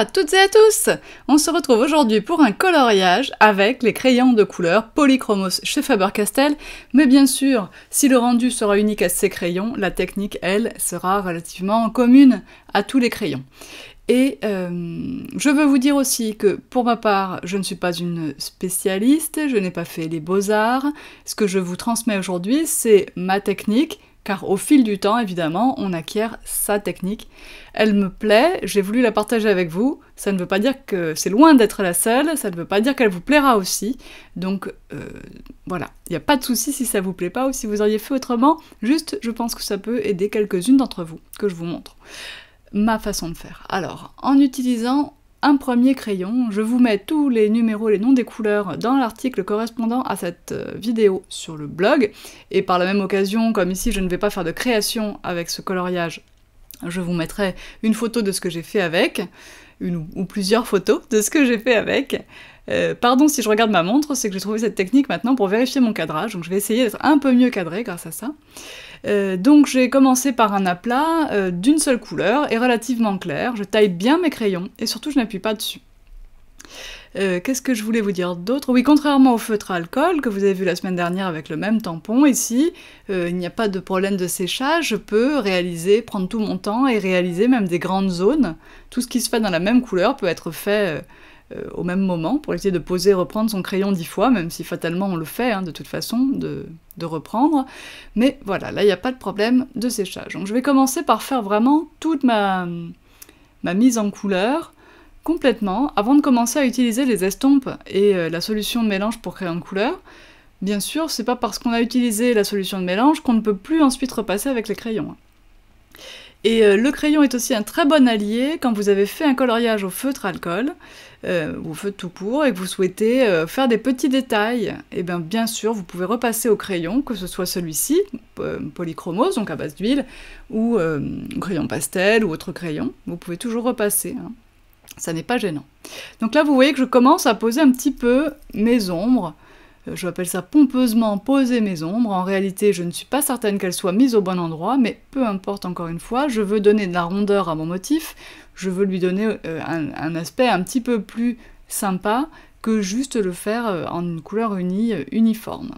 à toutes et à tous On se retrouve aujourd'hui pour un coloriage avec les crayons de couleur Polychromos chez Faber-Castell, mais bien sûr, si le rendu sera unique à ces crayons, la technique, elle, sera relativement commune à tous les crayons. Et euh, je veux vous dire aussi que pour ma part, je ne suis pas une spécialiste, je n'ai pas fait les beaux-arts. Ce que je vous transmets aujourd'hui, c'est ma technique, car au fil du temps, évidemment, on acquiert sa technique. Elle me plaît, j'ai voulu la partager avec vous, ça ne veut pas dire que c'est loin d'être la seule, ça ne veut pas dire qu'elle vous plaira aussi, donc euh, voilà, il n'y a pas de souci si ça vous plaît pas ou si vous auriez fait autrement, juste je pense que ça peut aider quelques-unes d'entre vous, que je vous montre. Ma façon de faire. Alors, en utilisant un premier crayon. Je vous mets tous les numéros, les noms des couleurs dans l'article correspondant à cette euh, vidéo sur le blog. Et par la même occasion, comme ici je ne vais pas faire de création avec ce coloriage, je vous mettrai une photo de ce que j'ai fait avec, une ou plusieurs photos de ce que j'ai fait avec. Euh, pardon si je regarde ma montre, c'est que j'ai trouvé cette technique maintenant pour vérifier mon cadrage, donc je vais essayer d'être un peu mieux cadré grâce à ça. Euh, donc j'ai commencé par un aplat euh, d'une seule couleur et relativement clair, je taille bien mes crayons et surtout je n'appuie pas dessus. qu'est-ce que je voulais vous dire d'autre Oui, contrairement au feutre alcool que vous avez vu la semaine dernière avec le même tampon, ici, il n'y a pas de problème de séchage, je peux réaliser, prendre tout mon temps et réaliser même des grandes zones. Tout ce qui se fait dans la même couleur peut être fait euh, au même moment pour essayer de poser reprendre son crayon dix fois, même si fatalement on le fait hein, de toute façon, de, reprendre. Mais voilà, là il n'y a pas de problème de séchage. Donc je vais commencer par faire vraiment toute ma, ma mise en couleur complètement avant de commencer à utiliser les estompes et euh, la solution de mélange pour crayon de couleur. Bien sûr, c'est pas parce qu'on a utilisé la solution de mélange qu'on ne peut plus ensuite repasser avec les crayons. Hein. Et euh, le crayon est aussi un très bon allié quand vous avez fait un coloriage au feutre alcool euh, ou au feutre tout court et que vous souhaitez euh, faire des petits détails. Et eh bien bien sûr, vous pouvez repasser au crayon, que ce soit celui-ci, polychromose, donc à base d'huile, ou crayon pastel ou autre crayon. Vous pouvez toujours repasser. Hein. Ça n'est pas gênant. Donc là, vous voyez que je commence à poser un petit peu mes ombres. Euh, je appelle ça pompeusement poser mes ombres. En réalité, je ne suis pas certaine qu'elles soient mises au bon endroit, mais peu importe encore une fois, je veux donner de la rondeur à mon motif, je veux lui donner euh, un, un aspect un petit peu plus sympa que juste le faire euh, en une couleur unie uniforme.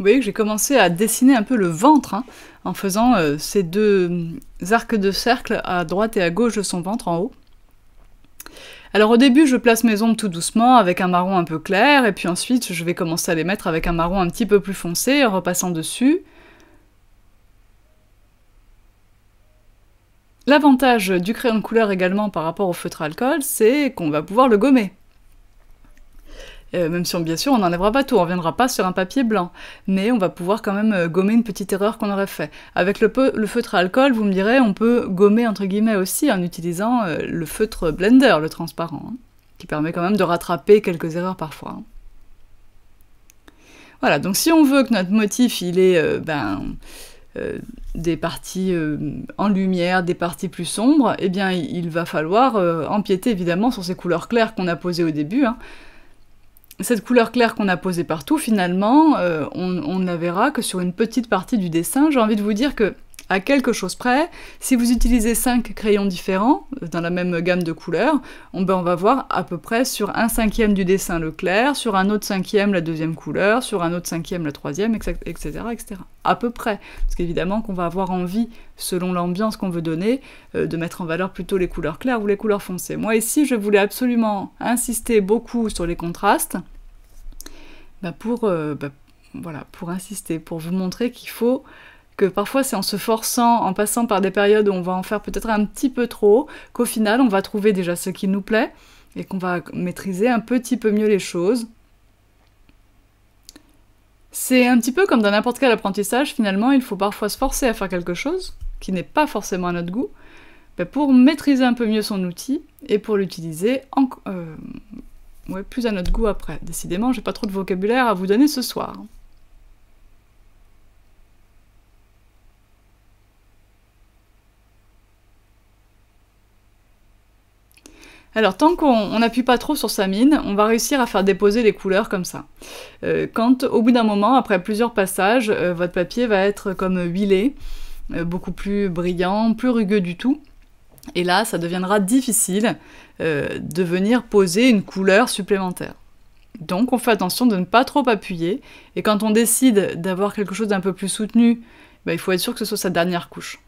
Vous voyez que j'ai commencé à dessiner un peu le ventre hein, en faisant euh, ces deux euh, arcs de cercle à droite et à gauche de son ventre en haut. Alors au début, je place mes ombres tout doucement avec un marron un peu clair, et puis ensuite je vais commencer à les mettre avec un marron un petit peu plus foncé en repassant dessus. L'avantage du crayon de couleur également par rapport au feutre alcool, c'est qu'on va pouvoir le gommer. Euh, même si on, bien sûr on n'enlèvera pas tout, on ne pas sur un papier blanc, mais on va pouvoir quand même euh, gommer une petite erreur qu'on aurait fait. Avec le, feutre alcool, vous me direz, on peut gommer entre guillemets aussi en utilisant euh, le feutre blender, le transparent, hein, qui permet quand même de rattraper quelques erreurs parfois. Hein. Voilà, donc si on veut que notre motif, il ait ben, des parties en lumière, des parties plus sombres, eh bien il va falloir empiéter évidemment sur ces couleurs claires qu'on a posées au début. Hein cette couleur claire qu'on a posée partout, finalement, euh, on, ne la verra que sur une petite partie du dessin. J'ai envie de vous dire que à quelque chose près. Si vous utilisez 5 crayons différents euh, dans la même gamme de couleurs, ben, on, va voir à peu près sur un cinquième du dessin le clair, sur un autre cinquième la deuxième couleur, sur un autre cinquième la troisième, etc. etc., À peu près. Parce qu'évidemment qu'on va avoir envie, selon l'ambiance qu'on veut donner, euh, de mettre en valeur plutôt les couleurs claires ou les couleurs foncées. Moi ici, je voulais absolument insister beaucoup sur les contrastes bah, pour, euh, bah, voilà, pour insister, pour vous montrer qu'il faut que parfois c'est en se forçant, en passant par des périodes où on va en faire peut-être un petit peu trop, qu'au final on va trouver déjà ce qui nous plaît et qu'on va maîtriser un petit peu mieux les choses. C'est un petit peu comme dans n'importe quel apprentissage, finalement, il faut parfois se forcer à faire quelque chose qui n'est pas forcément à notre goût, bah, pour maîtriser un peu mieux son outil et pour l'utiliser en, euh, Ouais, plus à notre goût après. Décidément, j'ai pas trop de vocabulaire à vous donner ce soir. Alors tant qu'on n'appuie pas trop sur sa mine, on va réussir à faire déposer les couleurs comme ça. Euh, quand au bout d'un moment, après plusieurs passages, euh, votre papier va être comme huilé, euh, beaucoup plus brillant, plus rugueux du tout. Et là, ça deviendra difficile euh, de venir poser une couleur supplémentaire. Donc on fait attention de ne pas trop appuyer, et quand on décide d'avoir quelque chose d'un peu plus soutenu, bah, il faut être sûr que ce soit sa dernière couche.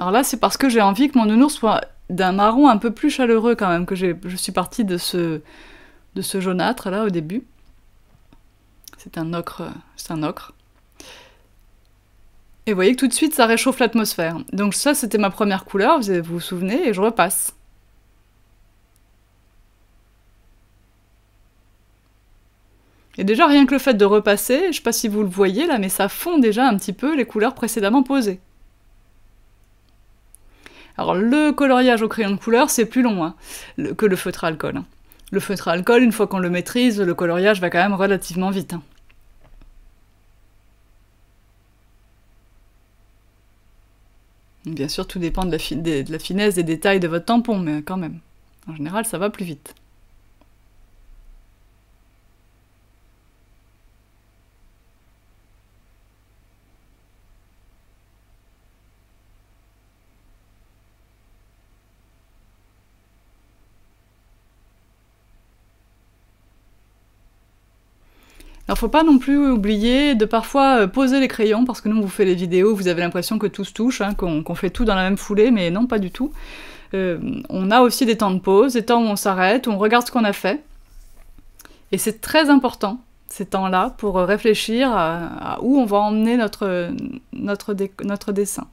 Alors là, c'est parce que j'ai envie que mon nounours soit d'un marron un peu plus chaleureux quand même, que je suis partie de ce, de ce jaunâtre là au début. C'est un ocre, c'est un ocre. Et vous voyez que tout de suite, ça réchauffe l'atmosphère. Donc ça, c'était ma première couleur, vous vous souvenez, et je repasse. Et déjà, rien que le fait de repasser, je sais pas si vous le voyez là, mais ça fond déjà un petit peu les couleurs précédemment posées. Alors le coloriage au crayon de couleur, c'est plus long hein, que le feutre à alcool. Hein. Le feutre à alcool, une fois qu'on le maîtrise, le coloriage va quand même relativement vite. Hein. Bien sûr, tout dépend de la, de la finesse des détails de votre tampon, mais quand même, en général, ça va plus vite. Alors faut pas non plus oublier de parfois euh, poser les crayons, parce que nous on vous fait les vidéos, vous avez l'impression que tout se touche, hein, qu'on fait tout dans la même foulée, mais non, pas du tout. Euh, on a aussi des temps de pause, des temps où on s'arrête, où on regarde ce qu'on a fait. Et c'est très important, ces temps-là, pour euh, réfléchir à, où on va emmener notre, notre dessin.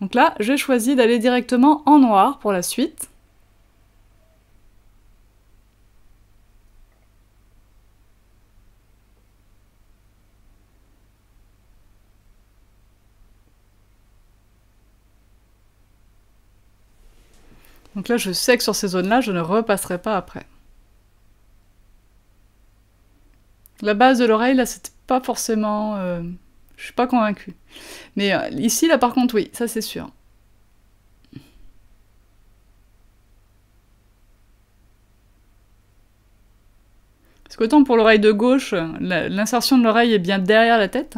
Donc là, j'ai choisi d'aller directement en noir pour la suite. Donc là, je sais que sur ces zones-là, je ne repasserai pas après. La base de l'oreille, là, c'était pas forcément... Euh, je suis pas convaincue. Mais euh, ici, là, par contre, oui, ça c'est sûr. Autant pour l'oreille de gauche, l'insertion de l'oreille est bien derrière la tête,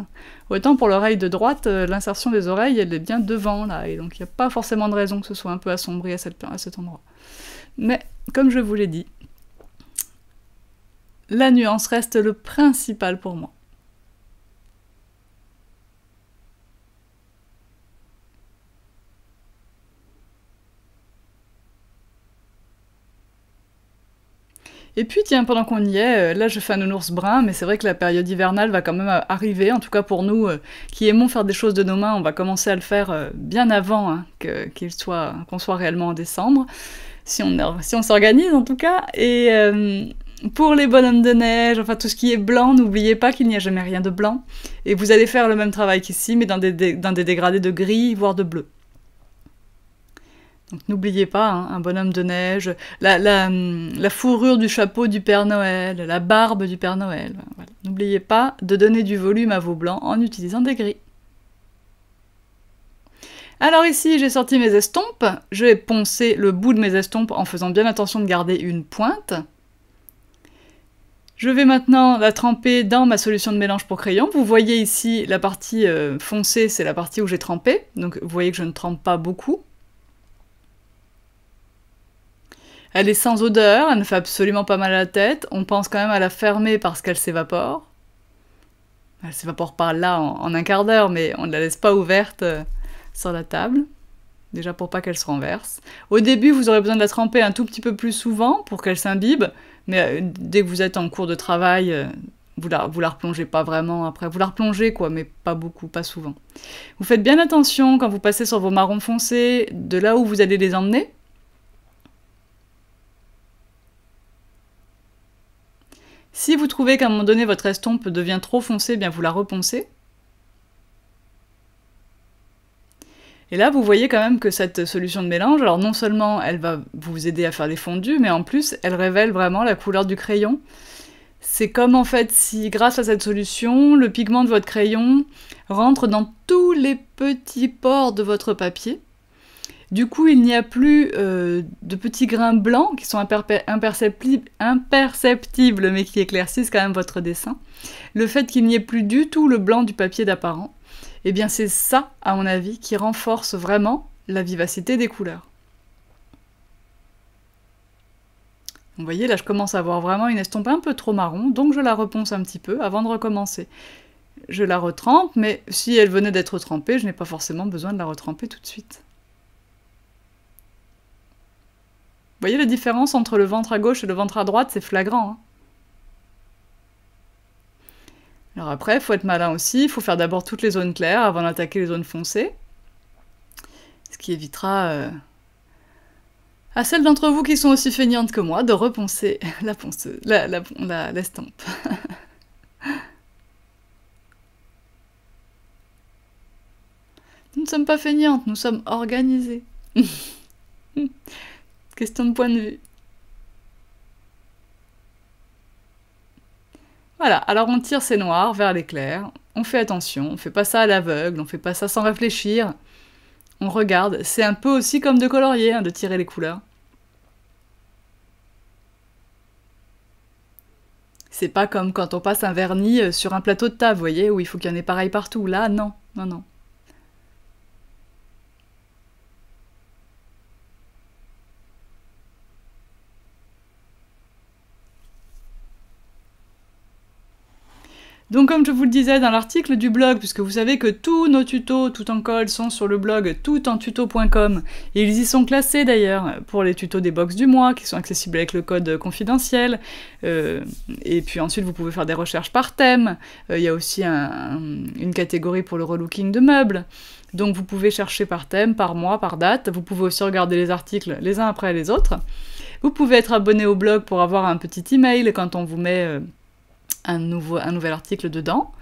autant pour l'oreille de droite, euh, l'insertion des oreilles, est bien devant, là, et donc il n'y a pas forcément de raison que ce soit un peu assombri à cet endroit. Mais, comme je vous l'ai dit, la nuance reste le principal pour moi. Et puis, tiens, pendant qu'on y est, euh, là je fais un ours brun, mais c'est vrai que la période hivernale va quand même euh, arriver, en tout cas pour nous euh, qui aimons faire des choses de nos mains, on va commencer à le faire bien avant hein, qu'il soit, qu'on soit réellement en décembre, si on, si on s'organise en tout cas. Et pour les bonhommes de neige, enfin tout ce qui est blanc, n'oubliez pas qu'il n'y a jamais rien de blanc. Et vous allez faire le même travail qu'ici, mais dans des, dans des dégradés de gris, voire de bleu n'oubliez pas, hein, un bonhomme de neige, la, fourrure du chapeau du Père Noël, la barbe du Père Noël. N'oubliez pas de donner du volume à vos blancs en utilisant des gris. Alors ici, j'ai sorti mes estompes, je vais poncer le bout de mes estompes en faisant bien attention de garder une pointe. Je vais maintenant la tremper dans ma solution de mélange pour crayon. Vous voyez ici la partie euh, foncée, c'est la partie où j'ai trempé, donc vous voyez que je ne trempe pas beaucoup. Elle est sans odeur, elle ne fait absolument pas mal à la tête. On pense quand même à la fermer parce qu'elle s'évapore. Elle s'évapore par là en, un quart d'heure, mais on ne la laisse pas ouverte euh, sur la table. Déjà pour pas qu'elle se renverse. Au début, vous aurez besoin de la tremper un tout petit peu plus souvent pour qu'elle s'imbibe. Mais euh, dès que vous êtes en cours de travail, euh, vous la, vous la replongez pas vraiment après. Vous la replongez, quoi, mais pas beaucoup, pas souvent. Vous faites bien attention quand vous passez sur vos marrons foncés, de là où vous allez les emmener Si vous trouvez qu'à un moment donné votre estompe devient trop foncée, bien vous la reponcez. Et là, vous voyez quand même que cette solution de mélange, alors non seulement elle va vous aider à faire des fondus, mais en plus, elle révèle vraiment la couleur du crayon. C'est comme en fait si, grâce à cette solution, le pigment de votre crayon rentre dans tous les petits pores de votre papier. Du coup, il n'y a plus euh, de petits grains blancs qui sont imperceptibles, mais qui éclaircissent quand même votre dessin. Le fait qu'il n'y ait plus du tout le blanc du papier d'apparent, eh bien c'est ça, à mon avis, qui renforce vraiment la vivacité des couleurs. Vous voyez, là je commence à avoir vraiment une estompe un peu trop marron, donc je la reponce un petit peu avant de recommencer. Je la retrempe, mais si elle venait d'être trempée, je n'ai pas forcément besoin de la retremper tout de suite. Vous voyez la différence entre le ventre à gauche et le ventre à droite, c'est flagrant. Hein. Alors après, il faut être malin aussi, il faut faire d'abord toutes les zones claires avant d'attaquer les zones foncées. Ce qui évitera euh, à celles d'entre vous qui sont aussi feignantes que moi de reponcer la, ponce, la, la, la, nous ne sommes pas feignantes, nous sommes organisées. question de point de vue. Voilà, alors on tire ses noirs vers l'éclair, on fait attention, on fait pas ça à l'aveugle, on fait pas ça sans réfléchir, on regarde, c'est un peu aussi comme de colorier, hein, de tirer les couleurs. C'est pas comme quand on passe un vernis euh, sur un plateau de table, vous voyez, où il faut qu'il y en ait pareil partout. Là, non, non, non. Donc comme je vous le disais dans l'article du blog, puisque vous savez que tous nos tutos tout en col sont sur le blog toutentuto.com, et ils y sont classés d'ailleurs pour les tutos des box du mois qui sont accessibles avec le code confidentiel, euh, et puis ensuite vous pouvez faire des recherches par thème, euh, il y a aussi une catégorie pour le relooking de meubles. Donc vous pouvez chercher par thème, par mois, par date. Vous pouvez aussi regarder les articles les uns après les autres. Vous pouvez être abonné au blog pour avoir un petit email quand on vous met euh, un, nouvel article dedans.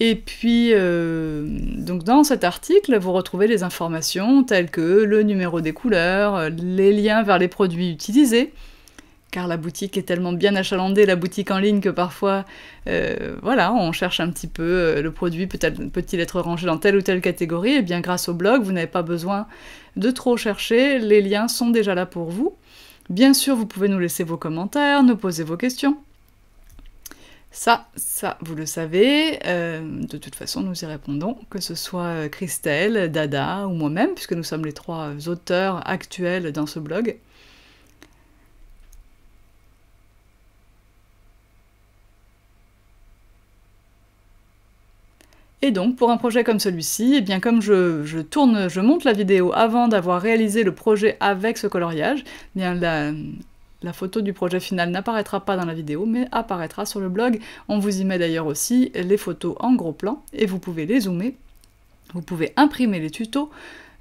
Et puis, euh, donc dans cet article, vous retrouvez les informations telles que le numéro des couleurs, les liens vers les produits utilisés, car la boutique est tellement bien achalandée, la boutique en ligne, que parfois, euh, voilà, on cherche un petit peu euh, le produit, peut-il peut être rangé dans telle ou telle catégorie, et eh bien grâce au blog, vous n'avez pas besoin de trop chercher, les liens sont déjà là pour vous. Bien sûr, vous pouvez nous laisser vos commentaires, nous poser vos questions. Ça, ça, vous le savez. Euh, de toute façon, nous y répondons, que ce soit euh, Christelle, Dada ou moi-même, puisque nous sommes les trois euh, auteurs actuels dans ce blog. Et donc, pour un projet comme celui-ci, et eh bien comme je, tourne, je monte la vidéo avant d'avoir réalisé le projet avec ce coloriage, eh bien la, la photo du projet final n'apparaîtra pas dans la vidéo, mais apparaîtra sur le blog. On vous y met d'ailleurs aussi les photos en gros plan, et vous pouvez les zoomer. Vous pouvez imprimer les tutos,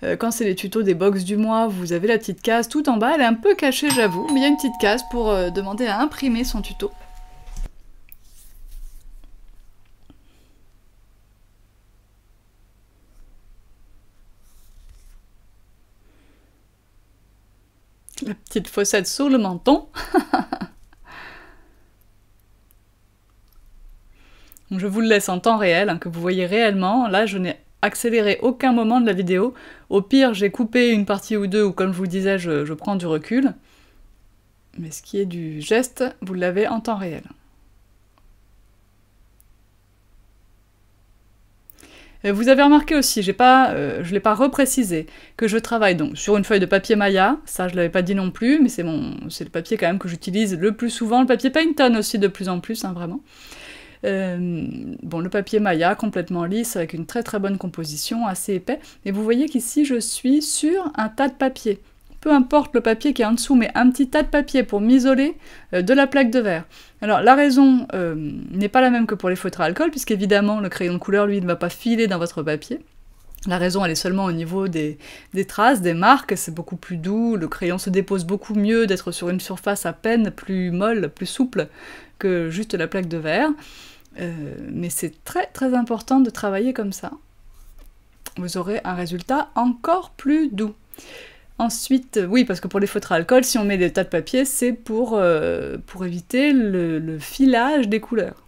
euh, quand c'est les tutos des box du mois, vous avez la petite case tout en bas. Elle est un peu cachée, j'avoue, mais il y a une petite case pour euh, demander à imprimer son tuto. petite fossette sous le menton. je vous le laisse en temps réel, hein, que vous voyez réellement. Là, je n'ai accéléré aucun moment de la vidéo. Au pire, j'ai coupé une partie ou deux, ou comme je vous disais, je prends du recul. Mais ce qui est du geste, vous l'avez en temps réel. Euh, vous avez remarqué aussi, euh, je ne l'ai pas reprécisé, que je travaille donc sur une feuille de papier Maya, ça je l'avais pas dit non plus, mais c'est le papier quand même que j'utilise le plus souvent, le papier Painton aussi de plus en plus, hein, vraiment. Euh, bon, le papier Maya, complètement lisse, avec une très très bonne composition, assez épais. Et vous voyez qu'ici, je suis sur un tas de papier peu importe le papier qui est en dessous, mais un petit tas de papier pour m'isoler euh, de la plaque de verre. Alors la raison euh, n'est pas la même que pour les feutres à alcool, puisqu'évidemment le crayon de couleur, lui, ne va pas filer dans votre papier. La raison, elle est seulement au niveau des, traces, des marques, c'est beaucoup plus doux, le crayon se dépose beaucoup mieux d'être sur une surface à peine plus molle, plus souple que juste la plaque de verre. Euh, mais c'est très très important de travailler comme ça. Vous aurez un résultat encore plus doux. Ensuite, euh, oui, parce que pour les feutres à alcool, si on met des tas de papier, c'est pour, euh, éviter le, filage des couleurs.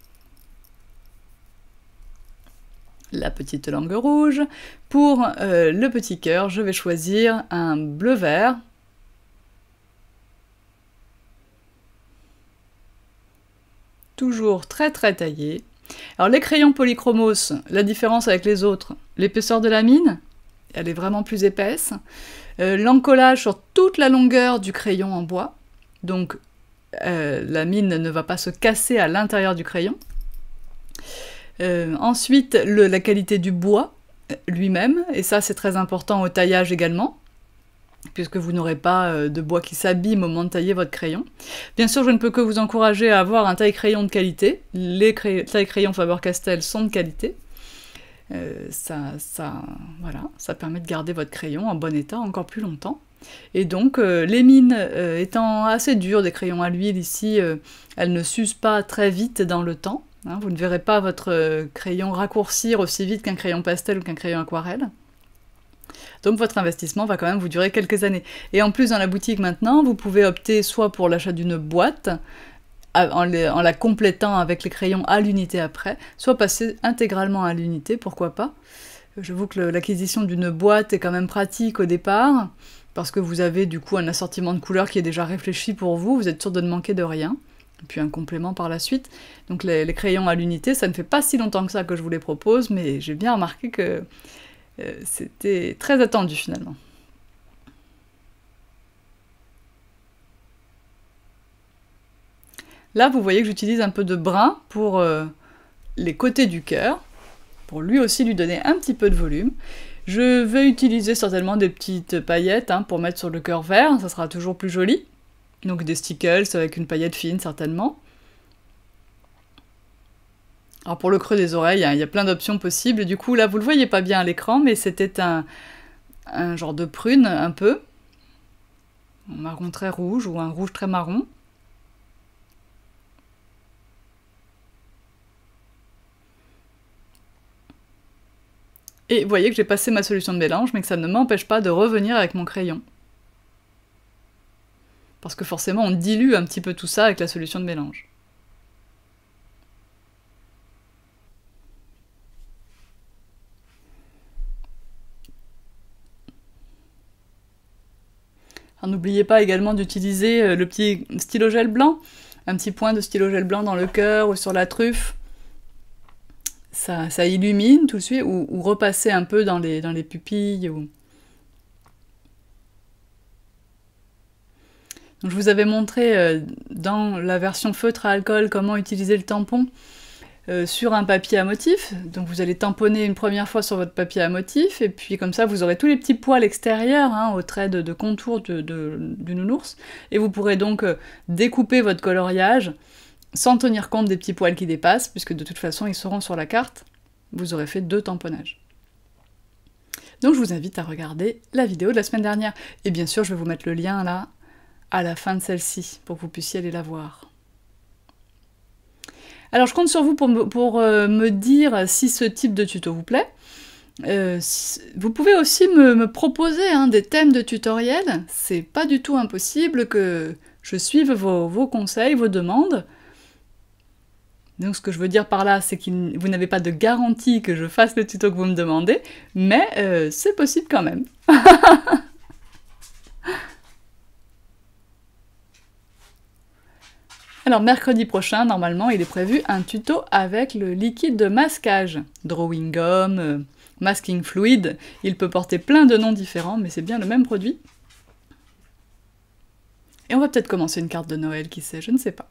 La petite langue rouge. Pour euh, le petit cœur, je vais choisir un bleu-vert. Toujours très très taillé. Alors les crayons polychromos, la différence avec les autres, l'épaisseur de la mine, elle est vraiment plus épaisse. Euh, l'encollage sur toute la longueur du crayon en bois, donc euh, la mine ne va pas se casser à l'intérieur du crayon. Euh, ensuite, la qualité du bois lui-même, et ça c'est très important au taillage également, puisque vous n'aurez pas de bois qui s'abîme au moment de tailler votre crayon. Bien sûr, je ne peux que vous encourager à avoir un taille-crayon de qualité. Les taille-crayons Faber-Castell sont de qualité. Euh, ça, ça, voilà, ça permet de garder votre crayon en bon état encore plus longtemps. Et donc euh, les mines euh, étant assez dures, des crayons à l'huile ici, elles ne s'usent pas très vite dans le temps. Hein. vous ne verrez pas votre crayon raccourcir aussi vite qu'un crayon pastel ou qu'un crayon aquarelle. Donc votre investissement va quand même vous durer quelques années. Et en plus dans la boutique maintenant, vous pouvez opter soit pour l'achat d'une boîte, en, la complétant avec les crayons à l'unité après, soit passer intégralement à l'unité, pourquoi pas. Je J'avoue que l'acquisition d'une boîte est quand même pratique au départ, parce que vous avez du coup un assortiment de couleurs qui est déjà réfléchi pour vous, vous êtes sûr de ne manquer de rien, puis un complément par la suite. Donc les, crayons à l'unité, ça ne fait pas si longtemps que ça que je vous les propose, mais j'ai bien remarqué que euh, c'était très attendu finalement. Là, vous voyez que j'utilise un peu de brun pour euh, les côtés du cœur, pour lui aussi lui donner un petit peu de volume. Je vais utiliser certainement des petites paillettes hein, pour mettre sur le cœur vert, ça sera toujours plus joli. Donc des stickles avec une paillette fine certainement. Alors pour le creux des oreilles, hein, il y a plein d'options possibles. Du coup là vous le voyez pas bien à l'écran, mais c'était un, un genre de prune un peu. Un marron très rouge ou un rouge très marron. Et vous voyez que j'ai passé ma solution de mélange, mais que ça ne m'empêche pas de revenir avec mon crayon. Parce que forcément, on dilue un petit peu tout ça avec la solution de mélange. Ah, n'oubliez pas également d'utiliser euh, le petit stylo gel blanc, un petit point de stylo gel blanc dans le cœur ou sur la truffe ça, illumine tout de suite ou, repasser un peu dans les, pupilles. Ou... Donc, je vous avais montré euh, dans la version feutre à alcool comment utiliser le tampon euh, sur un papier à motif. Donc vous allez tamponner une première fois sur votre papier à motif et puis comme ça vous aurez tous les petits poils extérieurs hein, au trait de, contour du de, nounours et vous pourrez donc euh, découper votre coloriage sans tenir compte des petits poils qui dépassent, puisque de toute façon ils seront sur la carte, vous aurez fait deux tamponnages. Donc je vous invite à regarder la vidéo de la semaine dernière. Et bien sûr, je vais vous mettre le lien là, à la fin de celle-ci, pour que vous puissiez aller la voir. Alors je compte sur vous pour me, euh, dire si ce type de tuto vous plaît. Euh, vous pouvez aussi me, proposer hein, des thèmes de tutoriel. C'est pas du tout impossible que je suive vos conseils, vos demandes. Donc ce que je veux dire par là, c'est que vous n'avez pas de garantie que je fasse le tuto que vous me demandez, mais euh, c'est possible quand même. Alors mercredi prochain, normalement, il est prévu un tuto avec le liquide de masquage. Drawing gum, euh, masking fluid, il peut porter plein de noms différents, mais c'est bien le même produit. Et on va peut-être commencer une carte de Noël, qui sait, je ne sais pas.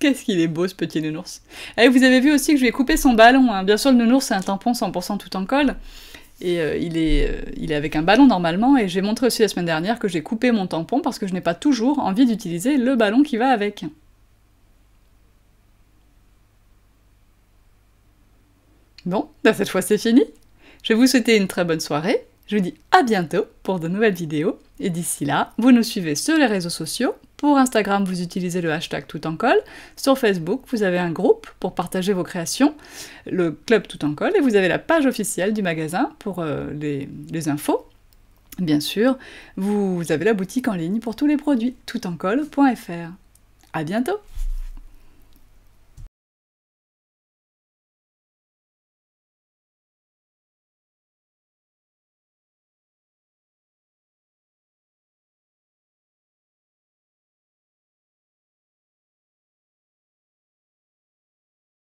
Qu'est-ce qu'il est beau ce petit nounours. Et eh, vous avez vu aussi que je lui ai coupé son ballon. Hein. Bien sûr, le nounours c'est un tampon 100% tout en colle. Et euh, euh, il, est, avec un ballon normalement. Et j'ai montré aussi la semaine dernière que j'ai coupé mon tampon parce que je n'ai pas toujours envie d'utiliser le ballon qui va avec. Bon, bah, cette fois c'est fini. Je vous souhaite une très bonne soirée. Je vous dis à bientôt pour de nouvelles vidéos. Et d'ici là, vous nous suivez sur les réseaux sociaux pour Instagram, vous utilisez le hashtag tout en Sur Facebook, vous avez un groupe pour partager vos créations, le club tout en et vous avez la page officielle du magasin pour euh, les, les, infos. Bien sûr, vous avez la boutique en ligne pour tous les produits, toutencol.fr. À bientôt!